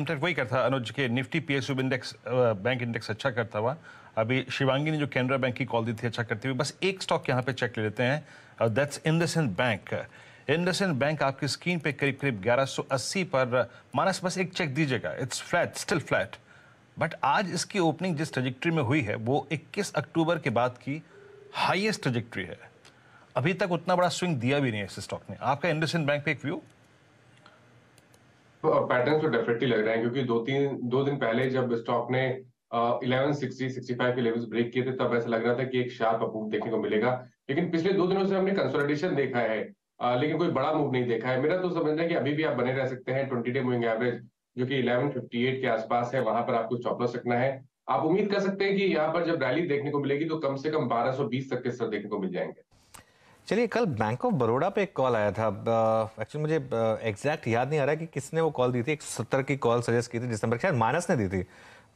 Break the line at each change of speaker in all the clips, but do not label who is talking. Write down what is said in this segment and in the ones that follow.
In fact वही करता अनुज के Nifty P index bank index अच्छा करता हुआ अभी शिवांगी ने जो कैनरा बैंक की कॉल दी थी अच्छा करते हुए बस एक स्टॉक यहाँ पे चेक ले लेते हैं that's IndusInd bank IndusInd bank आपकी स्क्रीन पे करीब करीब 1180 पर मानस बस एक चेक दीजिएगा it's flat still flat but आज इसकी ओपनिंग जिस ट्रेजिक्ट्री में हुई है वो 21 अक्टूबर के बाद की हाइएस्ट ट्रेजिक्ट्री है अभी तक उतना बड़ा स्विंग दिया भी नहीं है इस स्टॉक ने आपका इंडसइंड बैंक पे एक व्यू
पैटर्न तो डेफिनेटली तो लग रहे हैं क्योंकि दो तीन दो दिन पहले जब स्टॉक ने इलेवन सिक्सटी सिक्सटी फाइव के लेवल्स ब्रेक किए थे तब ऐसा लग रहा था कि एक शार्प अपूव देखने को मिलेगा लेकिन पिछले दो दिनों से हमने कंसोलिडेशन देखा है आ, लेकिन कोई बड़ा मूव नहीं देखा है मेरा तो समझना है कि अभी भी आप बने रह सकते हैं ट्वेंटी डे मूविंग एवरेज जो कि 1158 के आसपास है वहां पर आपको स्टॉप सकना रखना है आप उम्मीद कर सकते हैं कि यहाँ पर जब रैली देखने को मिलेगी तो कम से कम 1220 तक के स्तर देखने को मिल जाएंगे
चलिए कल बैंक ऑफ बड़ौदा पे एक कॉल आया था एक्चुअली मुझे एग्जैक्ट याद नहीं आ रहा कि किसने वो कॉल दी थी एक सत्तर की कॉल सजेस्ट की थी दिसंबर के शायद मानस ने दी थी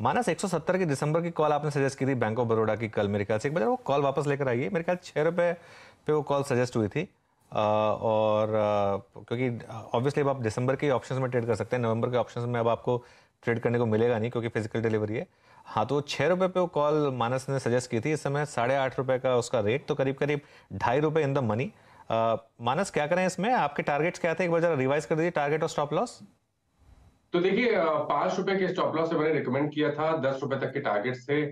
मानस 170 की दिसंबर की कॉल आपने सजेस्ट की थी बैंक ऑफ बड़ौदा की कल मेरे ख्याल से एक बार वो कॉल वापस लेकर आइए मेरे ख्याल छः रुपये पे वो कॉल सजेस्ट हुई थी आ, और आ, क्योंकि ऑब्वियसली अब आप दिसंबर के ऑप्शन में ट्रेड कर सकते हैं नवंबर के ऑप्शन में अब आपको ट्रेड करने को मिलेगा नहीं क्योंकि फिजिकल डिलीवरी है हाँ तो छः रुपये पे वो कॉल मानस ने सजेस्ट की थी इस समय साढ़े आठ रुपये का उसका रेट तो करीब करीब ढाई रुपये इन द मनी मानस क्या करें इसमें आपके टारगेट्स क्या थे एक बार जरा रिवाइज कर दीजिए टारगेट और स्टॉप लॉस
तो देखिए पांच रुपए के स्टॉप लॉस से मैंने रिकमेंड किया था दस रुपए तक के टारगेट थे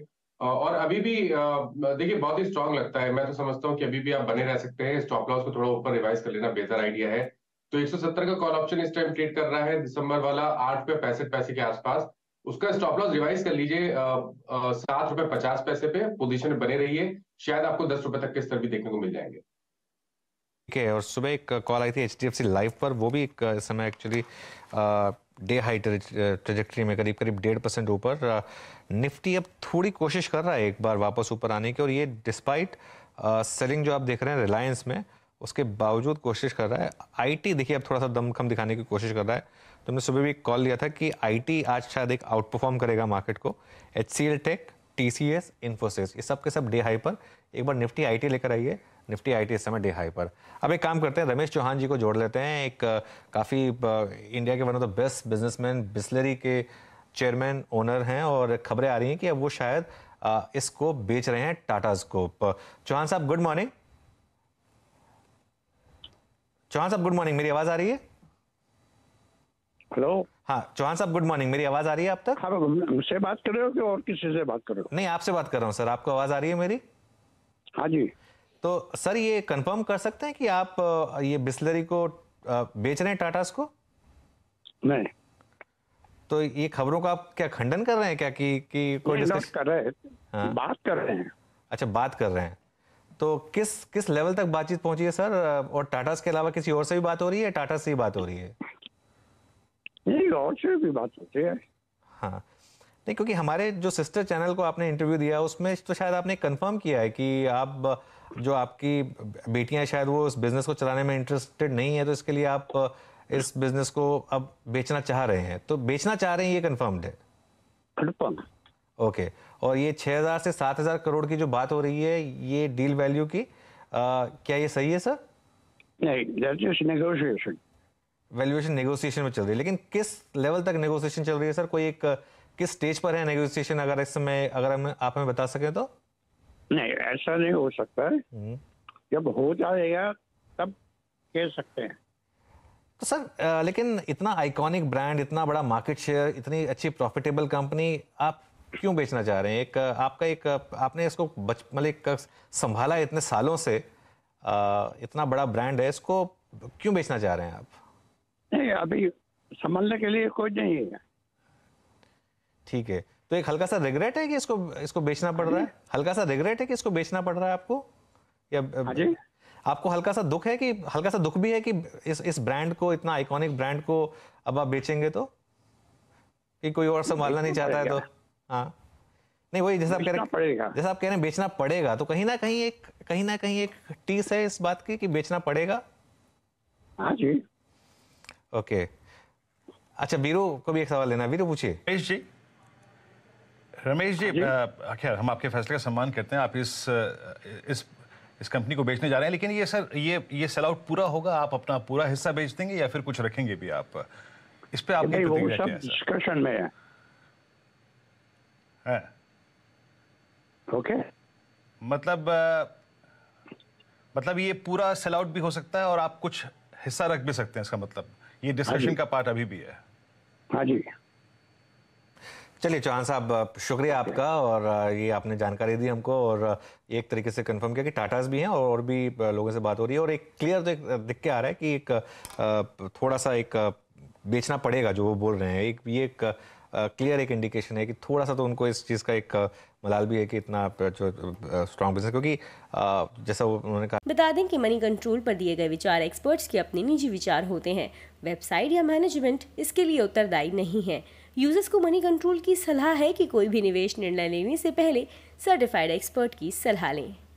और अभी भी देखिए बहुत ही स्ट्रांग लगता है मैं तो समझता हूँ कि अभी भी आप बने रह सकते हैं स्टॉप लॉस को थोड़ा ऊपर रिवाइज कर लेना बेहतर आइडिया है तो 170 का कॉल ऑप्शन इस टाइम ट्रेड कर रहा है दिसंबर वाला आठ रुपए पैंसठ पैसे के आसपास उसका स्टॉप लॉस रिवाइज कर लीजिए सात रुपए पचास पैसे पे पोजीशन बने रहिए शायद आपको दस रुपए तक के स्तर भी देखने को मिल जाएंगे ठीक
है और सुबह एक कॉल आई थी एच डी एफ लाइव पर वो भी एक समय एक्चुअली डे हाई ट्रेजेक्ट्री में करीब करीब डेढ़ परसेंट ऊपर निफ्टी अब थोड़ी कोशिश कर रहा है एक बार वापस ऊपर आने की और ये डिस्पाइट सेलिंग जो आप देख रहे हैं रिलायंस में उसके बावजूद कोशिश कर रहा है आईटी देखिए अब थोड़ा सा दमखम दिखाने की कोशिश कर रहा है तुमने सुबह भी एक कॉल लिया था कि आईटी आज शायद एक आउट परफॉर्म करेगा मार्केट को H C L tech T C S Infosys ये सब के सब डे हाई पर एक बार निफ्टी आई टी लेकर आइए निफ्टी आई टी इस समय डे हाई पर अब एक काम करते हैं रमेश चौहान जी को जोड़ लेते हैं एक काफ़ी इंडिया के one of the best businessman Bisleri के चेयरमैन ओनर हैं और खबरें आ रही हैं कि अब वो शायद इसको बेच रहे हैं टाटाज को चौहान साहब गुड मॉर्निंग चौहान साहब गुड मॉर्निंग मेरी आवाज आ रही है हेलो हाँ चौहान साहब गुड मॉर्निंग मेरी आवाज आ रही है आप तक हाँ, मुझसे बात कर रहे हो कि और किसी से बात कर रहे हो नहीं आपसे बात कर रहा हूँ सर आपको आवाज आ रही है मेरी हाँ जी तो सर ये कंफर्म कर सकते हैं कि आप ये बिस्लरी को बेच रहे हैं टाटास को नहीं तो ये खबरों का आप क्या खंडन कर रहे हैं क्या कि कि कोई डिस्कस कर रहे हैं हाँ? बात कर रहे हैं अच्छा बात कर रहे हैं तो किस किस लेवल तक बातचीत पहुंची है सर और टाटा के अलावा किसी और से भी बात हो रही है टाटा से ही बात हो रही है नहीं और से
भी बात होती है
हाँ नहीं क्योंकि हमारे जो सिस्टर चैनल को आपने इंटरव्यू दिया उसमें तो शायद आपने कंफर्म किया है कि आप जो आपकी बेटियां शायद वो इस बिजनेस को चलाने में इंटरेस्टेड नहीं है तो इसके लिए आप इस बिजनेस को अब बेचना चाह रहे हैं तो बेचना चाह रहे हैं ये कंफर्म्ड है कंफर्म ओके और ये 6000 से 7000 करोड़ की जो बात हो रही है ये डील वैल्यू की आ, क्या ये सही है सर नहीं वैल्यूएशन नेगोशिएशन में चल रही है लेकिन किस लेवल तक नेगोशिएशन चल रही है सर कोई एक किस स्टेज पर है नेगोशिएशन अगर इस समय अगर हम आप हमें बता सकें तो
नहीं ऐसा नहीं हो सकता है हम्म। जब हो जाएगा
तब कह सकते हैं तो सर लेकिन इतना आइकॉनिक ब्रांड इतना बड़ा मार्केट शेयर इतनी अच्छी प्रॉफिटेबल कंपनी आप क्यों बेचना चाह रहे हैं एक आपका एक आपने इसको बच मतलब एक संभाला इतने सालों से आ, इतना बड़ा ब्रांड है इसको क्यों बेचना चाह रहे हैं आप नहीं अभी संभालने के लिए कोई नहीं है ठीक है तो एक हल्का सा रिग्रेट है कि इसको इसको बेचना पड़ हाँ रहा है हल्का सा रिग्रेट है कि इसको बेचना पड़ रहा है आपको या हाँ आपको हल्का सा दुख है कि हल्का सा दुख भी है कि इस इस ब्रांड को इतना आइकॉनिक ब्रांड को अब आप बेचेंगे तो कि कोई और संभालना नहीं चाहता है तो हाँ नहीं वही जैसा आप कह रहे जैसा आप कह रहे हैं बेचना पड़ेगा तो कहीं ना कहीं एक कहीं ना कहीं एक टीस है इस बात की कि बेचना पड़ेगा हाँ जी ओके अच्छा वीरू को भी एक सवाल लेना वीरू पूछिए
रमेश जी रमेश जी, हाँ खैर हम आपके फैसले का सम्मान करते हैं आप इस इस इस कंपनी को बेचने जा रहे हैं लेकिन ये सर ये ये सेल आउट पूरा होगा आप अपना पूरा हिस्सा बेच देंगे या फिर कुछ रखेंगे भी आप इस पे आपने वो सब
डिस्कशन में है
है ओके मतलब मतलब ये पूरा सेल आउट भी हो सकता है और आप कुछ हिस्सा रख भी सकते हैं इसका मतलब ये डिस्कशन हाँ का पार्ट अभी भी है हाँ
जी चलिए चौहान साहब शुक्रिया आपका और ये आपने जानकारी दी हमको और एक तरीके से कंफर्म किया कि टाटास भी हैं और भी लोगों से बात हो रही है और एक क्लियर तो दिख के आ रहा है कि एक थोड़ा सा एक बेचना पड़ेगा जो वो बोल रहे हैं एक ये एक क्लियर एक इंडिकेशन है कि थोड़ा सा तो उनको इस चीज़ का एक मलाल भी है कि इतना जो स्ट्रॉन्ग बिजनेस क्योंकि जैसा उन्होंने कहा
बता दें कि मनी कंट्रोल पर दिए गए विचार एक्सपर्ट्स के अपने निजी विचार होते हैं वेबसाइट या मैनेजमेंट इसके लिए उत्तरदायी नहीं है यूजर्स को मनी कंट्रोल की सलाह है कि कोई भी निवेश निर्णय लेने से पहले सर्टिफाइड एक्सपर्ट की सलाह लें